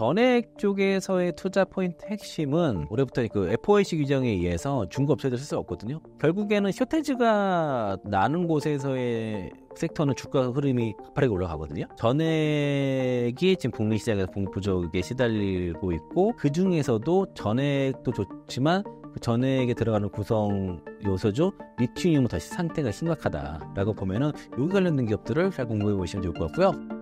전액 쪽에서의 투자 포인트 핵심은 올해부터 그 FOMC 규정에 의해서 중고업체들 쓸 수 없거든요. 결국에는 쇼테즈가 나는 곳에서의 섹터는 주가 흐름이 가파르게 올라가거든요. 전액이 지금 북미 시장에서 공급 부족에 시달리고 있고 그 중에서도 전액도 좋지만 그 전액에 들어가는 구성 요소죠. 리튬이 다시 상태가 심각하다라고 보면은 여기 관련된 기업들을 잘 공부해 보시면 좋을 것 같고요.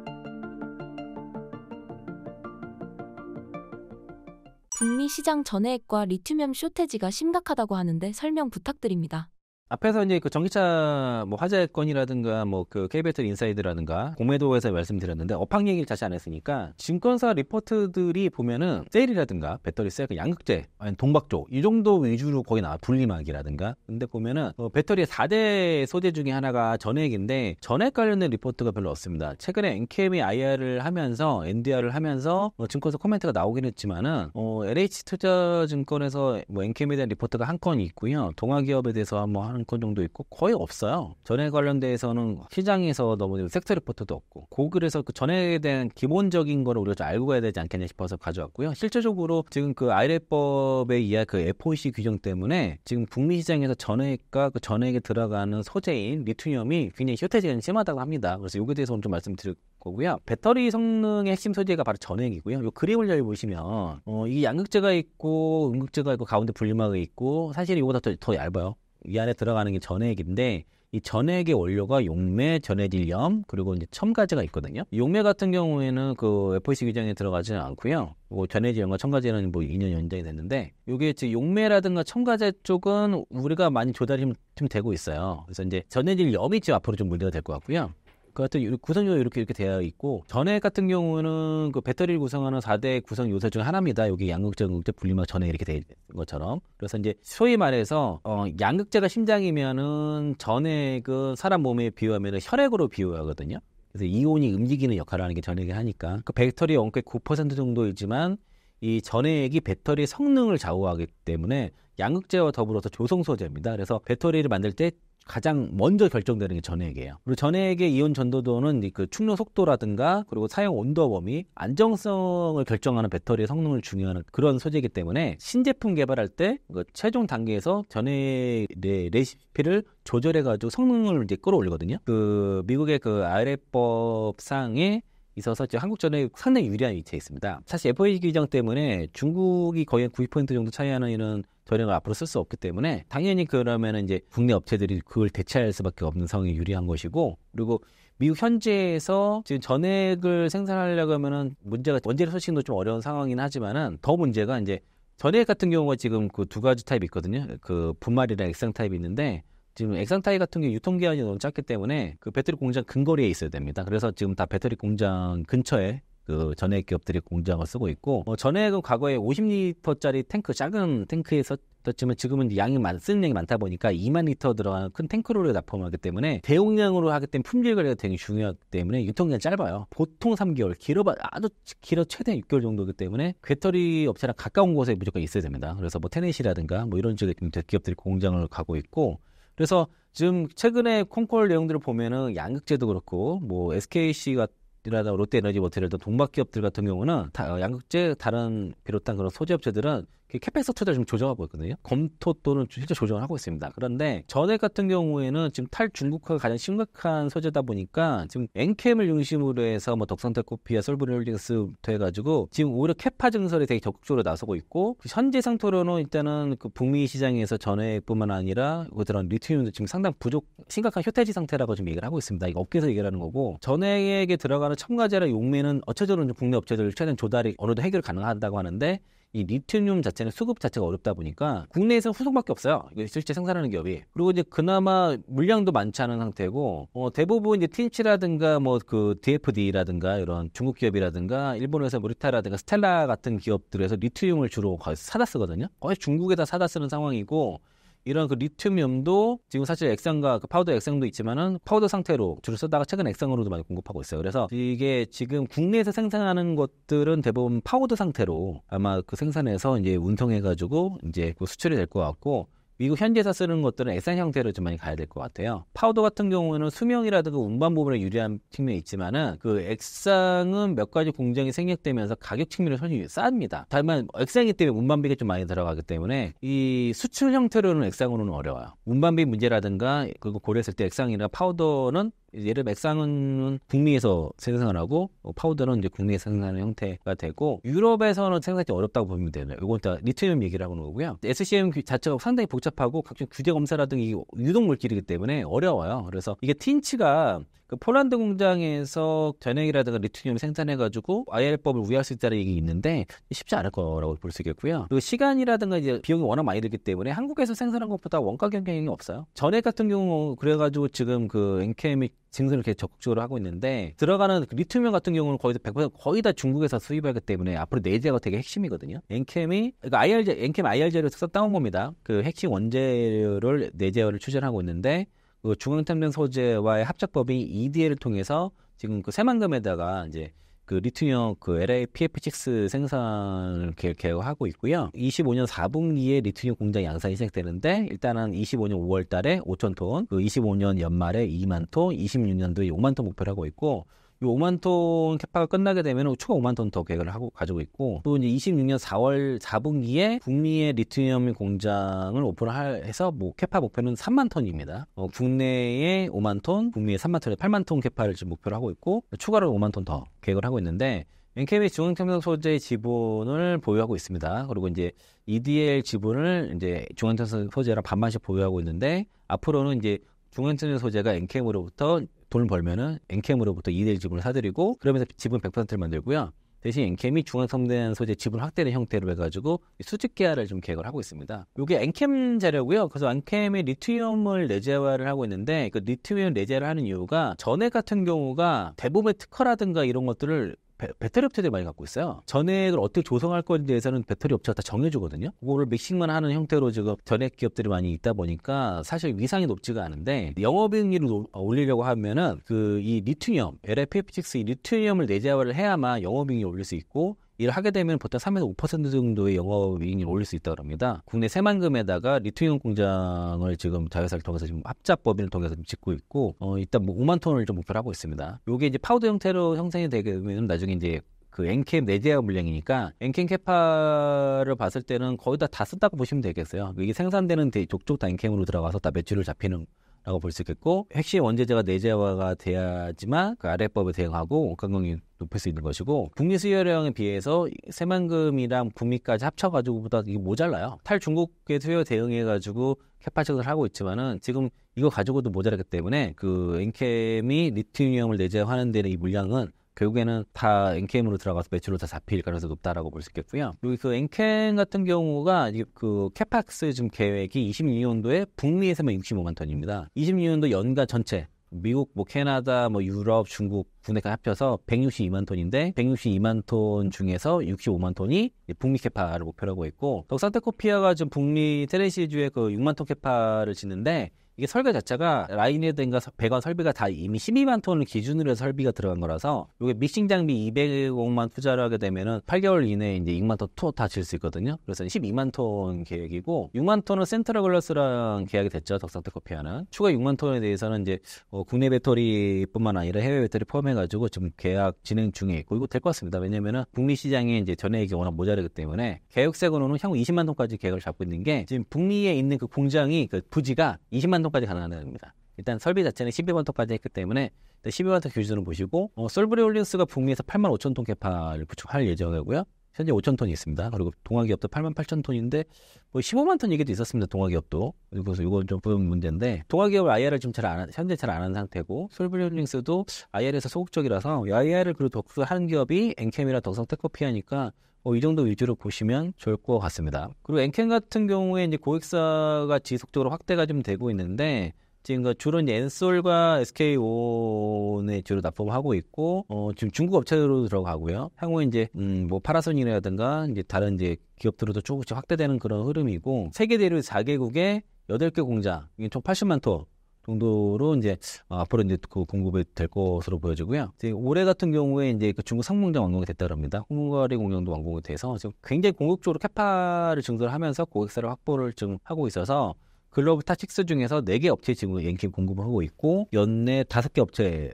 시장 전해액과 리튬염 쇼테지가 심각하다고 하는데 설명 부탁드립니다. 앞에서 이제 그 전기차 뭐 화재 건이라든가 뭐그 KBL 인사이드라든가 공매도에서 말씀드렸는데 업황 얘기를 다시 안 했으니까 증권사 리포트들이 보면은 세일이라든가 배터리 세일 그 양극재 아니 동박 조이 정도 위주로 거의 나와 분리막이라든가 근데 보면은 어배터리 4대 소재 중에 하나가 전액인데 전액 관련된 리포트가 별로 없습니다. 최근에 NKM이 IR을 하면서 NDR을 하면서 어 증권사 코멘트가 나오긴 했지만은 어 LH 투자증권에서 뭐 NKM에 대한 리포트가 한 건 있고요. 동화기업에 대해서 한번 한건 그 정도 있고 거의 없어요. 전액 관련돼서는 시장에서 너무 섹터 리포트도 없고 고 그 그래서 그 전액에 대한 기본적인 거를 우리가 좀 알고 가야 되지 않겠냐 싶어서 가져왔고요. 실제적으로 지금 그아 r a 법에 의한 그 FOC 그 규정 때문에 지금 북미 시장에서 전액과 그 전액에 들어가는 소재인 리튬이염이 굉장히 쇼태지가 심하다고 합니다. 그래서 여기에 대해서 오늘 좀 말씀드릴 거고요. 배터리 성능의 핵심 소재가 바로 전액이고요. 요 그림을 여기 보시면 어, 이 양극재가 있고 음극재가 있고 가운데 분리막이 있고 사실 이거보다 더, 더 얇아요. 위 안에 들어가는 게 전액인데 이 전액의 원료가 용매, 전해질염 그리고 이제 첨가제가 있거든요. 용매 같은 경우에는 그 FOC 규정에 들어가지는 않고요. 뭐 전해질염과 첨가제는 뭐 2년 연장이 됐는데 이게 즉 용매라든가 첨가제 쪽은 우리가 많이 조달이 좀 되고 있어요. 그래서 이제 전해질염이 지금 앞으로 좀 문제가 될 것 같고요. 그 같은 구성요소 이렇게 이렇게 되어 있고 전액 같은 경우는 그 배터리를 구성하는 4대 구성 요소 중 하나입니다. 여기 양극재, 음극재, 분리막 전액 이렇게 된 것처럼 그래서 이제 소위 말해서 어, 양극재가 심장이면은 전액은 그 사람 몸에 비유하면 혈액으로 비유하거든요. 그래서 이온이 움직이는 역할을 하는 게 전액이 하니까 그 배터리 원가의 9% 정도이지만 이 전액이 배터리 성능을 좌우하기 때문에 양극재와 더불어서 조성 소재입니다. 그래서 배터리를 만들 때 가장 먼저 결정되는 게 전액이에요. 그리고 전액의 이온 전도도는 그 충전 속도라든가 그리고 사용 온도 범위, 안정성을 결정하는 배터리의 성능을 중요하는 그런 소재이기 때문에 신제품 개발할 때그 최종 단계에서 전액의 레시피를 조절해가지고 성능을 이제 끌어올리거든요. 그 미국의 그 아래법상의 있어서 한국전에 상당히 유리한 위치에 있습니다. 사실 FA 규정 때문에 중국이 거의 90% 정도 차이하는 이런 전략을 앞으로 쓸 수 없기 때문에 당연히 그러면 이제 국내 업체들이 그걸 대체할 수밖에 없는 상황이 유리한 것이고 그리고 미국 현지에서 지금 전액을 생산하려고 하면은 문제가 원재료 소식도 좀 어려운 상황이긴 하지만은 더 문제가 이제 전액 같은 경우가 지금 그 두 가지 타입이 있거든요. 그분말이나 액상 타입이 있는데 지금 액상타이 같은 게 유통기한이 너무 짧기 때문에 그 배터리 공장 근거리에 있어야 됩니다. 그래서 지금 다 배터리 공장 근처에 그 전해 기업들이 공장을 쓰고 있고 뭐 전액은 과거에 50리터짜리 탱크 작은 탱크에서 지만 지금은 양이 많, 쓰는 양이 많다 보니까 2만 리터 들어가는 큰 탱크로를 납품하기 때문에 대용량으로 하기 때문에 품질 관리가 되게 중요하기 때문에 유통기한 짧아요. 보통 3개월, 길어봐 아주 길어 최대 6개월 정도이기 때문에 배터리 업체랑 가까운 곳에 무조건 있어야 됩니다. 그래서 뭐 테넷이라든가 뭐 이런 쪽에 대 기업들이 공장을 가고 있고 그래서 지금 최근에 콩콜 내용들을 보면은 양극재도 그렇고 뭐 SKC 같이라다 롯데에너지 모텔이라든 동박기업들 같은 경우는 다, 양극재 다른 비롯한 그런 소재업체들은 그 캐펙스 투자를 지금 조정하고 있거든요. 검토 또는 실제 조정을 하고 있습니다. 그런데 전액 같은 경우에는 지금 탈중국화가 가장 심각한 소재다 보니까 지금 엔캠을 중심으로 해서 뭐 덕성태 코피와 솔브리홀딩스 해가지고 지금 오히려 캐파 증설이 되게 적극적으로 나서고 있고 그 현재 상토로는 일단은 그 북미 시장에서 전액뿐만 아니라 그런 리튬도 지금 상당 부족 심각한 효태지 상태라고 지금 얘기를 하고 있습니다. 이거 업계에서 얘기를 하는 거고 전액에 들어가는 첨가제나 용매는 어차피 쩌 국내 업체들 최대한 조달이 어느 정도 해결 가능하다고 하는데 이 리튬 자체는 수급 자체가 어렵다 보니까 국내에서 후속밖에 없어요. 이거 실제 생산하는 기업이. 그리고 이제 그나마 물량도 많지 않은 상태고 어, 대부분 이제 틴치라든가 뭐 그 DFD라든가 이런 중국 기업이라든가 일본에서 모리타라든가 스텔라 같은 기업들에서 리튬을 주로 거의 사다 쓰거든요. 거의 중국에다 사다 쓰는 상황이고 이런 그 리튬염도 지금 사실 액상과 그 파우더 액상도 있지만은 파우더 상태로 주로 쓰다가 최근 액상으로도 많이 공급하고 있어요. 그래서 이게 지금 국내에서 생산하는 것들은 대부분 파우더 상태로 아마 그 생산해서 이제 운송해가지고 이제 그 수출이 될 것 같고 미국 현지에서 쓰는 것들은 액상 형태로 좀 많이 가야 될 것 같아요. 파우더 같은 경우는 수명이라든가 운반 부분에 유리한 측면이 있지만은 그 액상은 몇 가지 공정이 생략되면서 가격 측면에서 훨씬 쌉니다. 다만 액상이기 때문에 운반비가 좀 많이 들어가기 때문에 이 수출 형태로는 액상으로는 어려워요. 운반비 문제라든가 그리고 고려했을 때 액상이나 파우더는 예를 맥상은 북미에서 생산을 하고 어, 파우더는 이제 국내에서 생산하는 형태가 되고 유럽에서는 생산이 어렵다고 보면 되네요. 이건 다 리튬 얘기를 하는 거고요. SCM 그 자체가 상당히 복잡하고 각종 규제 검사라 든지 유독 물질이기 때문에 어려워요. 그래서 이게 틴츠가 그 폴란드 공장에서 전액이라든가 리튬을 생산해가지고 IR법을 우회할 수 있다는 얘기 있는데 쉽지 않을 거라고 볼 수 있겠고요. 그리고 시간이라든가 이제 비용이 워낙 많이 들기 때문에 한국에서 생산한 것보다 원가 경쟁이 력 없어요. 전액 같은 경우 그래가지고 지금 그 k m 믹 증설을 계속 적극적으로 하고 있는데 들어가는 그 리튬이온 같은 경우는 거의 100% 거의 다 중국에서 수입하기 때문에 앞으로 내재가 되게 핵심이거든요. 엔캠이 그러니까 IR제 엔캠 IR제를 써 따온 겁니다. 그 핵심 원재료를 내재를 화 추진하고 있는데 그 중앙탐정 소재와의 합작법이 EDA를 통해서 지금 그 새만금에다가 이제 그 리튬형 그 LAPF6 생산을 계획하고 있고요. 25년 4분기에 리튬 공장 양산이 시작되는데 일단은 25년 5월 달에 5천 0 0 톤, 그 25년 연말에 2만 톤, 26년도에 5만 톤 목표를 하고 있고 이 5만 톤 캐파가 끝나게 되면 추가 5만 톤 더 계획을 하고 가지고 있고 또 이제 26년 4월 4분기에 북미의 리튬이온 공장을 오픈해서 할뭐 캐파 목표는 3만 톤입니다. 어, 국내에 5만 톤, 북미에 3만 톤에 8만 톤 캐파를 지금 목표로 하고 있고 추가로 5만 톤 더 계획을 하고 있는데 NKB 중앙태평 소재 지분을 보유하고 있습니다. 그리고 이제 EDL 지분을 이제 중앙태평 소재랑 반반씩 보유하고 있는데 앞으로는 이제 중앙태평 소재가 n k m 로부터 돈을 벌면은 엔캠으로부터 2대1 지분을 사들이고 그러면서 지분 100%를 만들고요. 대신 엔캠이 중앙성대한 소재 지분 확대는 형태로 해가지고 수직 계약을 좀 계획을 하고 있습니다. 이게 엔캠 자료고요. 그래서 엔캠이 리튬을 내재화를 하고 있는데 그 리튬 내재를 하는 이유가 전액 같은 경우가 대부분의 특허라든가 이런 것들을 배터리 업체들이 많이 갖고 있어요. 전액을 어떻게 조성할 건지에서는 배터리 업체가 다 정해주거든요. 그거를 믹싱만 하는 형태로 지금 전액 기업들이 많이 있다 보니까 사실 위상이 높지가 않은데 영업이익률을 어, 올리려고 하면은 그 이 리튬이염, LFP6 이 리튬이염을 내재화를 해야만 영업이익이 올릴 수 있고 일을 하게 되면 보통 3에서 5% 정도의 영업이익을 올릴 수 있다고 합니다. 국내 새만금에다가 리튬 공장을 지금 자회사를 통해서 지금 합자법인을 통해서 짓고 있고 어, 일단 뭐 5만 톤을 좀 목표로 하고 있습니다. 이게 이제 파우더 형태로 형성이 되게 되면 나중에 이제 그 엔캠 내재화 물량이니까 엔캠 캐파를 봤을 때는 거의 다 다 쓴다고 보시면 되겠어요. 이게 생산되는 데, 족족 다 엔캠으로 들어가서 다 매출을 잡히는 라고 볼 수 있겠고 핵심 원제제가 내재화가 네 돼야지만 그 아래법에 대응하고 원가격이 높을수 있는 것이고 북미 수요량에 비해서 세만금이랑 북미까지 합쳐가지고보다 이게 모자라요. 탈중국의 수요 대응해가지고 캐파책을 하고 있지만은 지금 이거 가지고도 모자라기 때문에 그 엔캠이 리튬이염을 내재하는 네 데는 이 물량은 결국에는 다 NKM으로 들어가서 매출로 다 잡힐 가능성이 높다라고 볼 수 있겠고요. 여기서 NKM 그 같은 경우가 그 캐팍스 지금 계획이 22년도에 북미에서만 65만 톤입니다. 22년도 연간 전체 미국, 뭐 캐나다, 뭐 유럽, 중국 분해가 합쳐서 162만 톤인데 162만 톤 중에서 65만 톤이 북미 캐파를 목표로 하고 있고 덕산타코피아가 지금 북미 테레시주에 그 6만 톤 캐파를 짓는데 이게 설계 자체가 라인헤드인가 배관 설비가 다 이미 12만 톤을 기준으로 설비가 들어간 거라서 이게 믹싱 장비 200억만 투자를 하게 되면은 8개월 이내에 이제 6만 톤다 질 수 있거든요. 그래서 12만 톤 계획이고 6만 톤은 센트럴 글러스랑 계약이 됐죠. 덕상태 커피와는 추가 6만 톤에 대해서는 이제 어, 국내 배터리뿐만 아니라 해외 배터리 포함해가지고 지금 계약 진행 중에 있고 이거 될 것 같습니다. 왜냐면은 북미 시장이 이제 전액이 워낙 모자르기 때문에 계획세으로는 향후 20만 톤까지 계획을 잡고 있는 게 지금 북미에 있는 그 공장이 그 부지가 20만 톤 행까지 가능합니다. 일단 설비 자체는 12원터까지 했기 때문에 12원터 기준으로 보시고 어, 솔브리올리스가 북미에서 8만 5천 톤 캐파를 구축할 예정이고요. 현재 5천 톤이 있습니다. 그리고 동아기업도 8만 8천 톤인데 뭐 15만 톤 얘기도 있었습니다. 동아기업도 그래서 이건 좀 부용 문제인데 동아기업 IR을 지금 잘안 현재 잘 안 한 상태고 솔브리온링스도 IR에서 소극적이라서 IR을 그리고 덕후 하는 기업이 엔캠이라 덕성 테코피하니까 어, 이 정도 위주로 보시면 좋을 것 같습니다. 그리고 엔캠 같은 경우에 이제 고객사가 지속적으로 확대가 좀 되고 있는데 지금 그 주로 엔솔과 SK온에 주로 납품하고 있고 어 지금 중국 업체로 들어가고요. 향후 이제 음뭐 파라소닉이라든가 이제 다른 이제 기업들로도 조금씩 확대되는 그런 흐름이고 세계 대륙 4개국에 8개 공장 이게 총 80만 톤 정도로 이제 어, 앞으로 이제 그 공급이 될 것으로 보여지고요. 이제 올해 같은 경우에 이제 그 중국 상공장 완공이 됐다 고합니다 홍거리 공장도 완공이 돼서 지금 굉장히 공급적으로 캐파를 증설하면서 고객사를 확보를 지금 하고 있어서 글로브타 6 중에서 4개 업체에 지금 랭킹 공급을 하고 있고 연내 5개 업체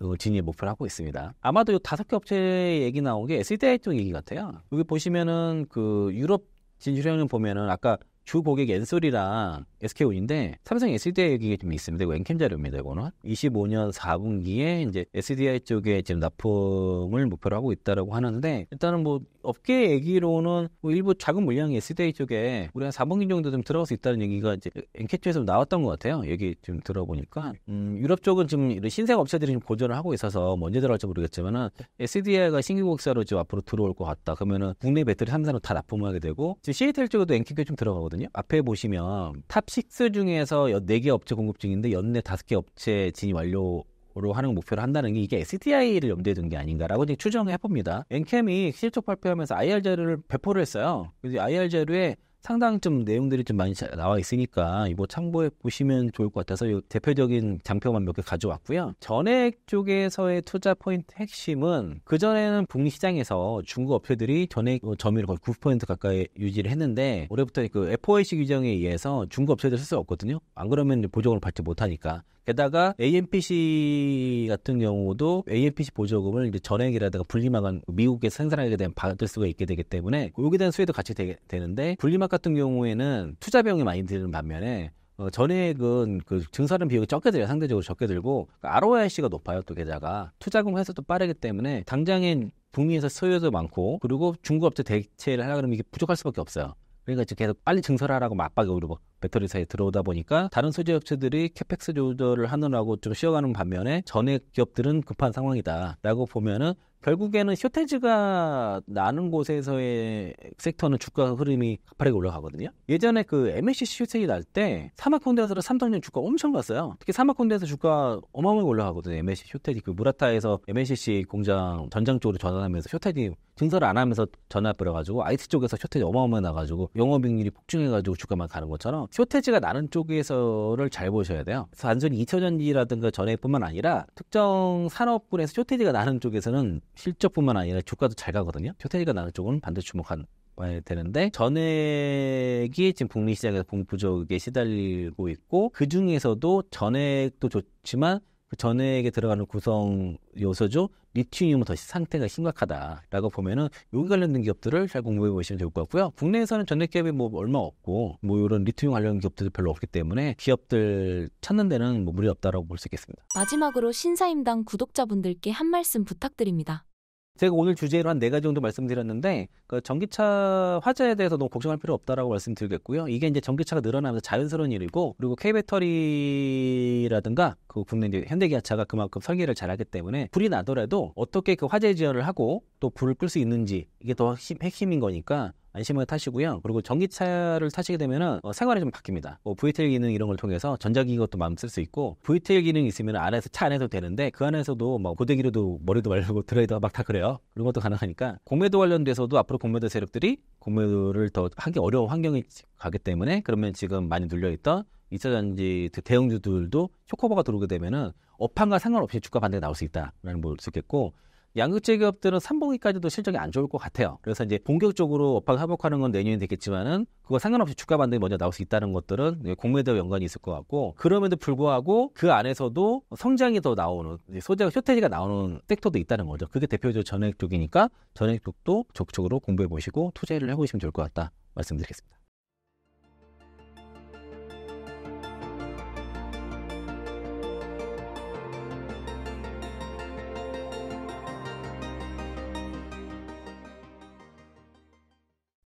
어, 진입 목표를 하고 있습니다. 아마도 이 다섯 개 업체 얘기 나오게 SDI 쪽 얘기 같아요. 여기 보시면은 그 유럽 진출형을 보면은 아까 주 고객 엔솔이랑 SK온인데 삼성 SDI 얘기가 좀 있습니다. 웬캠 자료입니다. 이거는 25년 4분기에 이제 SDI 쪽에 지금 납품을 목표로 하고 있다라고 하는데 일단은 뭐 업계 얘기로는 뭐 일부 작은 물량이 SDI 쪽에 우리 한 4분기 정도 좀 들어갈 수 있다는 얘기가 이제 엔케트에서 나왔던 것 같아요. 얘기 좀 들어보니까 음, 유럽 쪽은 지금 이런 신생 업체들이 좀 고전을 하고 있어서 뭐 언제 들어갈지 모르겠지만은 SDI가 신규 국사로 지금 앞으로 들어올 것 같다. 그러면은 국내 배터리 3사로 다 납품하게 되고 지금 c a t 쪽에도 엔케트가 좀 들어가거든요. 있거든요. 앞에 보시면 탑6 중에서 4개 업체 공급 중인데 연내 5개 업체 진입 완료 로 하는 목표를 한다는 게 이게 SDI를 염두에 둔 게 아닌가라고 추정해 봅니다. 엔캠이 실적 발표하면서 IR 자료를 배포를 했어요. 그래서 IR 자료에 상당 좀 내용들이 좀 많이 나와 있으니까 이거 뭐 참고해 보시면 좋을 것 같아서 이 대표적인 장표만 몇 개 가져왔고요. 전액 쪽에서의 투자 포인트 핵심은 그전에는 북미 시장에서 중국 업체들이 전액 어, 점유율 거의 9% 가까이 유지를 했는데 올해부터 그 FOMC 규정에 의해서 중국 업체들 쓸 수 없거든요. 안 그러면 보조금을 받지 못하니까 게다가 AMPC 같은 경우도 AMPC 보조금을 이제 전액이라든가 분리막은 미국에서 생산하게 되면 받을 수가 있게 되기 때문에 여기에 대한 수혜도 같이 되, 되는데 분리막 같은 경우에는 투자 비용이 많이 드는 반면에 어, 전액은 그증설은 비용이 적게 들어요. 상대적으로 적게 들고 그러니까 ROIC가 높아요. 또 계좌가 투자금 회수도 빠르기 때문에 당장엔 북미에서 소유도 많고 그리고 중국업체 대체를 하려면 이게 부족할 수밖에 없어요. 그러니까 지금 계속 빨리 증설하라고 압박이 오히려 배터리사에 이 들어오다 보니까 다른 소재 업체들이 캐펙스 조절을 하느라고 좀 쉬어가는 반면에 전액 기업들은 급한 상황이다라고 보면은 결국에는 쇼테지가 나는 곳에서의 섹터는 주가 흐름이 가파르게 올라가거든요. 예전에 그 m s c 쇼테지 날 때 사막 콘덴서로 삼성전 주가 엄청 갔어요. 특히 사막 콘덴서 주가 어마어마하게 올라가거든요. m s c 쇼테지 그 무라타에서 m s c 공장 전장 쪽으로 전환하면서 쇼테지 증설을 안 하면서 전화해버려가지고 IT 쪽에서 쇼테지 어마어마하 나가지고 영업익률이 폭증해가지고 주가 만 가는 것처럼 쇼테지가 나는 쪽에서를 잘 보셔야 돼요. 단순히 2차전지라든가 전해뿐만 아니라 특정 산업군에서 쇼테지가 나는 쪽에서는 실적뿐만 아니라 주가도 잘 가거든요. 표태기가 나는 쪽은 반드시 주목한 야 예, 되는데 전액이 지금 북미 시장에서 공부족에 시달리고 있고 그 중에서도 전액도 좋지만 그 전액에 들어가는 구성 요소죠. 리튬이면 더 상태가 심각하다라고 보면은 여기 관련된 기업들을 잘 공부해 보시면 좋을 것 같고요. 국내에서는 전액 기업이 뭐 얼마 없고 뭐 이런 리튬 관련 기업들도 별로 없기 때문에 기업들 찾는 데는 뭐 무리 없다라고 볼 수 있겠습니다. 마지막으로 신사임당 구독자분들께 한 말씀 부탁드립니다. 제가 오늘 주제로 한 네 가지 정도 말씀드렸는데 그 전기차 화재에 대해서 너무 걱정할 필요 없다라고 말씀드리겠고요. 이게 이제 전기차가 늘어나면서 자연스러운 일이고 그리고 K 배터리라든가 그 국내 이제 현대기아차가 그만큼 설계를 잘하기 때문에 불이 나더라도 어떻게 그 화재 지원을 하고 또 불을 끌 수 있는지 이게 더 핵심인 거니까 안심을 타시고요. 그리고 전기차를 타시게 되면은 어, 생활이 좀 바뀝니다. 뭐 VTL 기능 이런 걸 통해서 전자기기것도 마음 쓸 수 있고 VTL 기능 있으면 안에서 차 안에서 되는데 그 안에서도 뭐 고데기로도 머리도 말리고 드라이도 막다 그래요. 그런 것도 가능하니까 공매도 관련돼서도 앞으로 공매도 세력들이 공매도를 더 하기 어려운 환경이 가기 때문에 그러면 지금 많이 눌려있던 2차 전지 대형주들도 쇼코버가 들어오게 되면은 업황과 상관없이 주가 반대가 나올 수 있다라는 걸 볼수 있겠고 양극재 기업들은 3분기까지도 실적이 안 좋을 것 같아요. 그래서 이제 본격적으로 업황 회복하는 건 내년이 되겠지만은 그거 상관없이 주가 반등이 먼저 나올 수 있다는 것들은 공매도 연관이 있을 것 같고 그럼에도 불구하고 그 안에서도 성장이 더 나오는 소재가 쇼테지가 나오는 섹터도 있다는 거죠. 그게 대표적으로 전액 쪽이니까 전액 쪽도 적극적으로 공부해 보시고 투자를 해보시면 좋을 것 같다 말씀드리겠습니다.